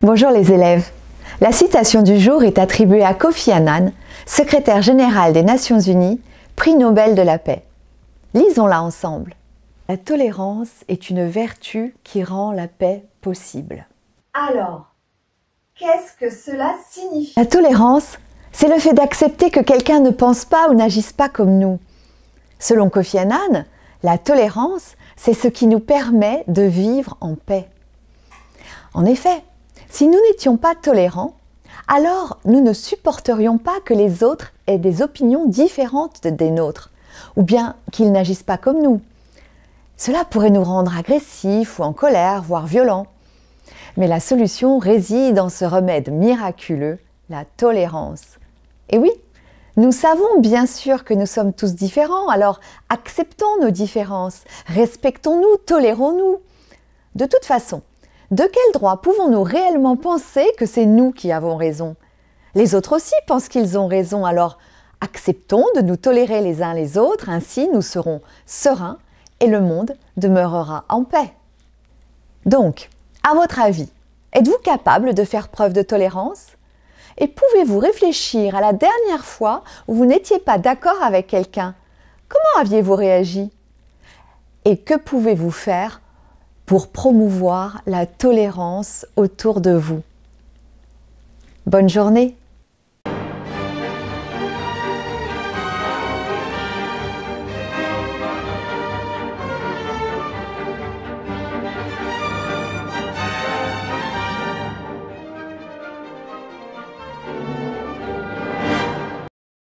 Bonjour les élèves. La citation du jour est attribuée à Kofi Annan, secrétaire général des Nations Unies, prix Nobel de la paix. Lisons-la ensemble. La tolérance est une vertu qui rend la paix possible. Alors, qu'est-ce que cela signifie La tolérance, c'est le fait d'accepter que quelqu'un ne pense pas ou n'agisse pas comme nous. Selon Kofi Annan, la tolérance, c'est ce qui nous permet de vivre en paix. En effet, si nous n'étions pas tolérants, alors nous ne supporterions pas que les autres aient des opinions différentes des nôtres, ou bien qu'ils n'agissent pas comme nous. Cela pourrait nous rendre agressifs ou en colère, voire violents. Mais la solution réside dans ce remède miraculeux, la tolérance. Et oui, nous savons bien sûr que nous sommes tous différents, alors acceptons nos différences, respectons-nous, tolérons-nous. De toute façon, de quel droit pouvons-nous réellement penser que c'est nous qui avons raison Les autres aussi pensent qu'ils ont raison, alors acceptons de nous tolérer les uns les autres, ainsi nous serons sereins et le monde demeurera en paix. Donc, à votre avis, êtes-vous capable de faire preuve de tolérance Et pouvez-vous réfléchir à la dernière fois où vous n'étiez pas d'accord avec quelqu'un Comment aviez-vous réagi Et que pouvez-vous faire pour promouvoir la tolérance autour de vous. Bonne journée